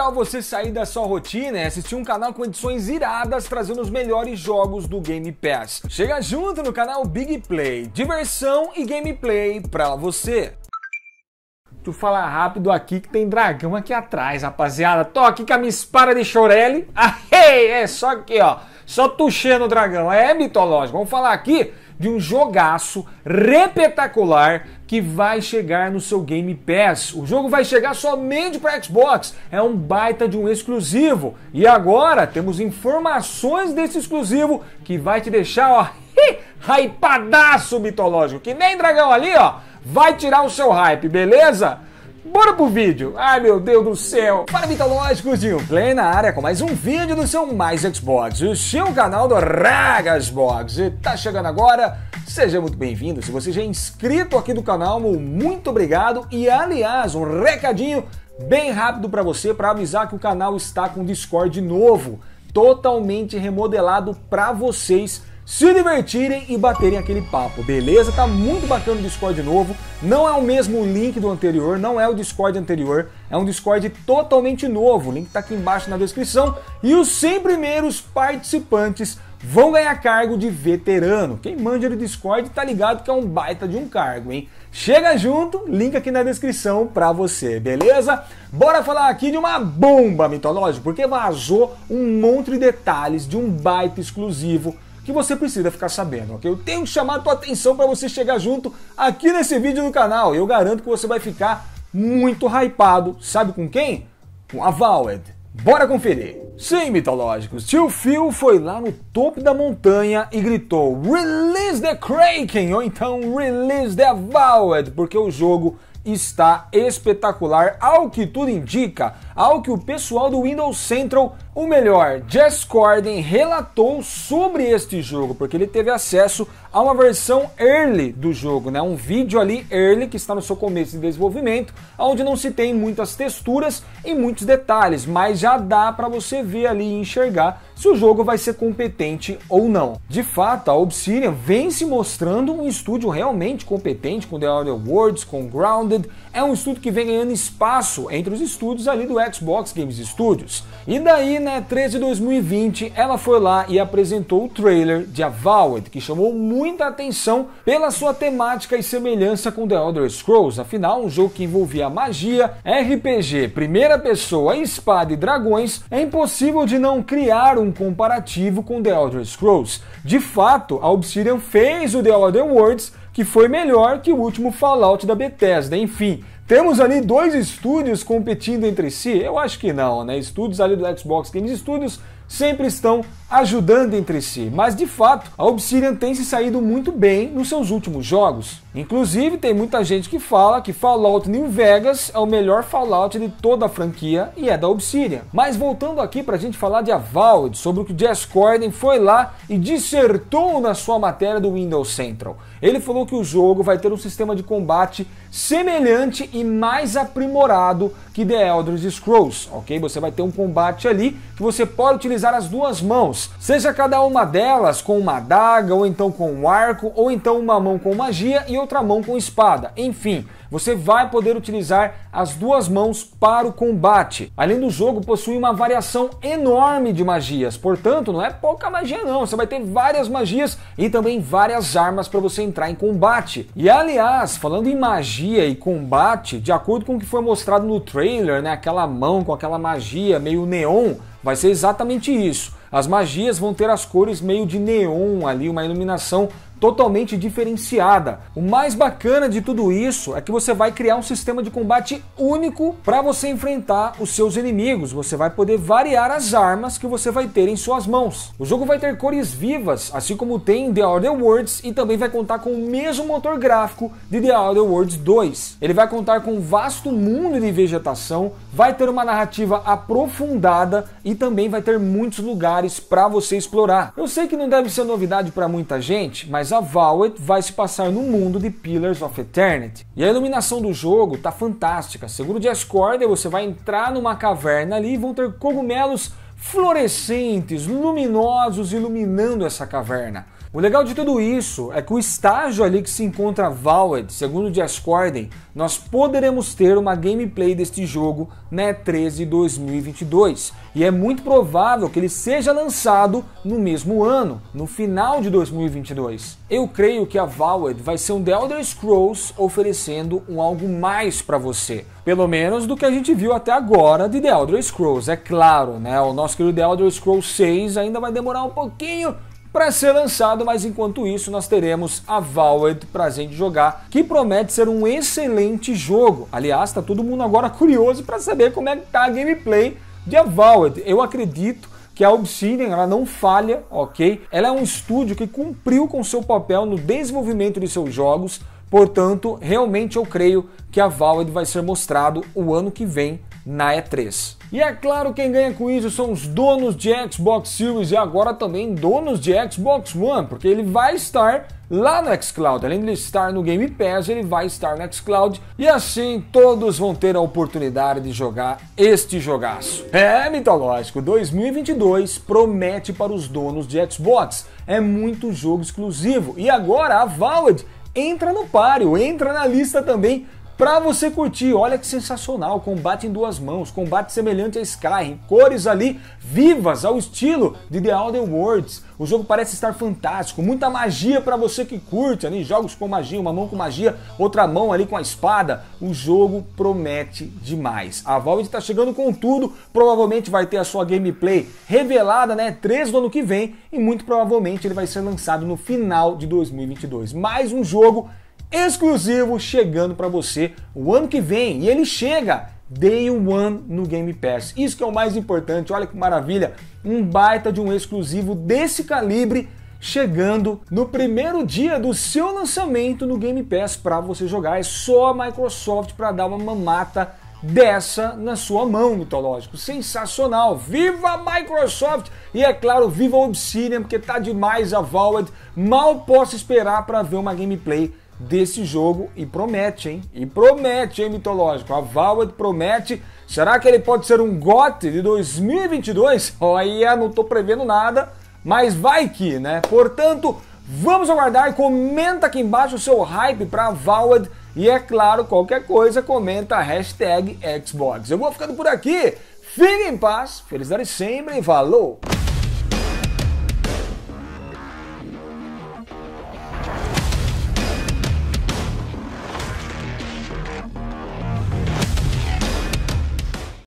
tal você sair da sua rotina e assistir um canal com edições iradas trazendo os melhores jogos do Game Pass? Chega junto no canal Big Play, diversão e gameplay para você. Tu fala rápido aqui que tem dragão aqui atrás, rapaziada. Tô aqui com a minha espada de chorele. Aê, é só aqui, ó. Só tuxê no dragão. É mitológico. Vamos falar aqui de um jogaço repetacular que vai chegar no seu Game Pass. O jogo vai chegar somente para Xbox. É um baita de um exclusivo. E agora temos informações desse exclusivo que vai te deixar, ó, hi, hypadaço mitológico. Que nem dragão ali, ó vai tirar o seu hype, beleza? Bora pro vídeo! Ai meu Deus do céu! Para mitológicos de um Play na área com mais um vídeo do seu Mais Xbox, o seu canal do Ragasbox. Xbox. E tá chegando agora, seja muito bem-vindo. Se você já é inscrito aqui do canal, muito obrigado. E aliás, um recadinho bem rápido para você para avisar que o canal está com Discord novo, totalmente remodelado para vocês se divertirem e baterem aquele papo, beleza? Tá muito bacana o Discord novo. Não é o mesmo link do anterior, não é o Discord anterior, é um Discord totalmente novo. O link tá aqui embaixo na descrição. E os 100 primeiros participantes vão ganhar cargo de veterano. Quem manja no Discord tá ligado que é um baita de um cargo, hein? Chega junto, link aqui na descrição pra você, beleza? Bora falar aqui de uma bomba mitológica, porque vazou um monte de detalhes de um baita exclusivo que você precisa ficar sabendo, ok? Eu tenho que chamar a tua atenção para você chegar junto aqui nesse vídeo do canal. Eu garanto que você vai ficar muito hypado. Sabe com quem? Com a Valed. Bora conferir! Sim, mitológicos, tio Phil foi lá no topo da montanha e gritou Release the Kraken! Ou então Release the Avowed! Porque o jogo está espetacular, ao que tudo indica, ao que o pessoal do Windows Central, o melhor, Jess Corden relatou sobre este jogo, porque ele teve acesso a uma versão early do jogo, né? Um vídeo ali early que está no seu começo de desenvolvimento, onde não se tem muitas texturas e muitos detalhes, mas já dá para você ver ali e enxergar se o jogo vai ser competente ou não. De fato, a Obsidian vem se mostrando um estúdio realmente competente com The Outer Worlds, com Ground Grounded é um estudo que vem ganhando espaço entre os estudos ali do Xbox Games Studios. E daí, né, 13 de 2020, ela foi lá e apresentou o trailer de Avowed, que chamou muita atenção pela sua temática e semelhança com The Elder Scrolls, afinal, um jogo que envolvia magia, RPG, primeira pessoa, espada e dragões, é impossível de não criar um comparativo com The Elder Scrolls. De fato, a Obsidian fez o The Elder Worlds que foi melhor que o último Fallout da Bethesda. Enfim, temos ali dois estúdios competindo entre si? Eu acho que não, né? Estúdios ali do Xbox Games Studios sempre estão ajudando entre si, mas de fato a Obsidian tem se saído muito bem nos seus últimos jogos. Inclusive tem muita gente que fala que Fallout New Vegas é o melhor Fallout de toda a franquia e é da Obsidian. Mas voltando aqui para a gente falar de Avowed, sobre o que o Jess Corden foi lá e dissertou na sua matéria do Windows Central. Ele falou que o jogo vai ter um sistema de combate semelhante e e mais aprimorado que The Elder Scrolls, ok? Você vai ter um combate ali que você pode utilizar as duas mãos, seja cada uma delas com uma adaga, ou então com um arco, ou então uma mão com magia e outra mão com espada, enfim. Você vai poder utilizar as duas mãos para o combate. Além do jogo, possui uma variação enorme de magias, portanto, não é pouca magia, não. Você vai ter várias magias e também várias armas para você entrar em combate. E aliás, falando em magia e combate, de acordo com o que foi mostrado no trailer, trailer, né, aquela mão com aquela magia meio neon, vai ser exatamente isso. As magias vão ter as cores meio de neon ali, uma iluminação totalmente diferenciada. O mais bacana de tudo isso é que você vai criar um sistema de combate único para você enfrentar os seus inimigos. Você vai poder variar as armas que você vai ter em suas mãos. O jogo vai ter cores vivas, assim como tem The Outer Worlds e também vai contar com o mesmo motor gráfico de The Outer Worlds 2. Ele vai contar com um vasto mundo de vegetação, vai ter uma narrativa aprofundada e também vai ter muitos lugares para você explorar. Eu sei que não deve ser novidade para muita gente, mas a Valet vai se passar no mundo de Pillars of Eternity. E a iluminação do jogo tá fantástica. Seguro de Ascordia, você vai entrar numa caverna ali e vão ter cogumelos fluorescentes, luminosos, iluminando essa caverna. O legal de tudo isso é que o estágio ali que se encontra Valed, segundo Discorden, nós poderemos ter uma gameplay deste jogo na E13 2022 e é muito provável que ele seja lançado no mesmo ano, no final de 2022. Eu creio que a Valed vai ser um The Elder Scrolls oferecendo um algo mais para você pelo menos do que a gente viu até agora de The Elder Scrolls. É claro, né? O nosso querido The Elder Scrolls 6 ainda vai demorar um pouquinho para ser lançado, mas enquanto isso nós teremos a Valid para a gente jogar, que promete ser um excelente jogo. Aliás, tá todo mundo agora curioso para saber como é que tá a gameplay de Avowed. Eu acredito que a Obsidian ela não falha, ok? Ela é um estúdio que cumpriu com seu papel no desenvolvimento de seus jogos, Portanto, realmente eu creio que a Valid vai ser mostrado o ano que vem na E3. E é claro, quem ganha com isso são os donos de Xbox Series e agora também donos de Xbox One, porque ele vai estar lá no Xcloud. Além de estar no Game Pass, ele vai estar no Xcloud e assim todos vão ter a oportunidade de jogar este jogaço. É mitológico, 2022 promete para os donos de Xbox. É muito jogo exclusivo e agora a Valve entra no páreo, entra na lista também para você curtir. Olha que sensacional, combate em duas mãos, combate semelhante a Skyrim, cores ali vivas ao estilo de The Elder Worlds. O jogo parece estar fantástico, muita magia para você que curte ali jogos com magia, uma mão com magia, outra mão ali com a espada. O jogo promete demais. A Valve está chegando com tudo, provavelmente vai ter a sua gameplay revelada, né, 3 do ano que vem e muito provavelmente ele vai ser lançado no final de 2022. Mais um jogo exclusivo chegando para você o ano que vem. E ele chega Day One no Game Pass. Isso que é o mais importante. Olha que maravilha, um baita de um exclusivo desse calibre chegando no primeiro dia do seu lançamento no Game Pass para você jogar. É só a Microsoft para dar uma mamata dessa na sua mão, mitológico. Sensacional! Viva a Microsoft! E é claro, viva a Obsidian, porque tá demais a Valve Mal posso esperar para ver uma gameplay desse jogo e promete, hein? E promete, hein, mitológico. A Valve promete. Será que ele pode ser um GOT de 2022? Olha, não tô prevendo nada, mas vai que, né? Portanto, vamos aguardar. Comenta aqui embaixo o seu hype para Valve e é claro, qualquer coisa, comenta a hashtag Xbox. Eu vou ficando por aqui. Fiquem em paz, felicidade sempre e falou!